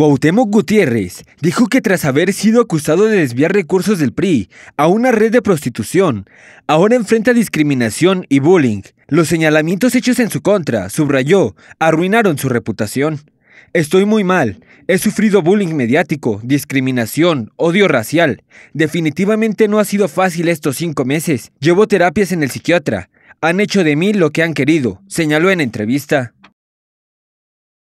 Cuauhtémoc Gutiérrez dijo que tras haber sido acusado de desviar recursos del PRI a una red de prostitución, ahora enfrenta discriminación y bullying. Los señalamientos hechos en su contra, subrayó, arruinaron su reputación. Estoy muy mal. He sufrido bullying mediático, discriminación, odio racial. Definitivamente no ha sido fácil estos cinco meses. Llevo terapias en el psiquiatra. Han hecho de mí lo que han querido, señaló en entrevista.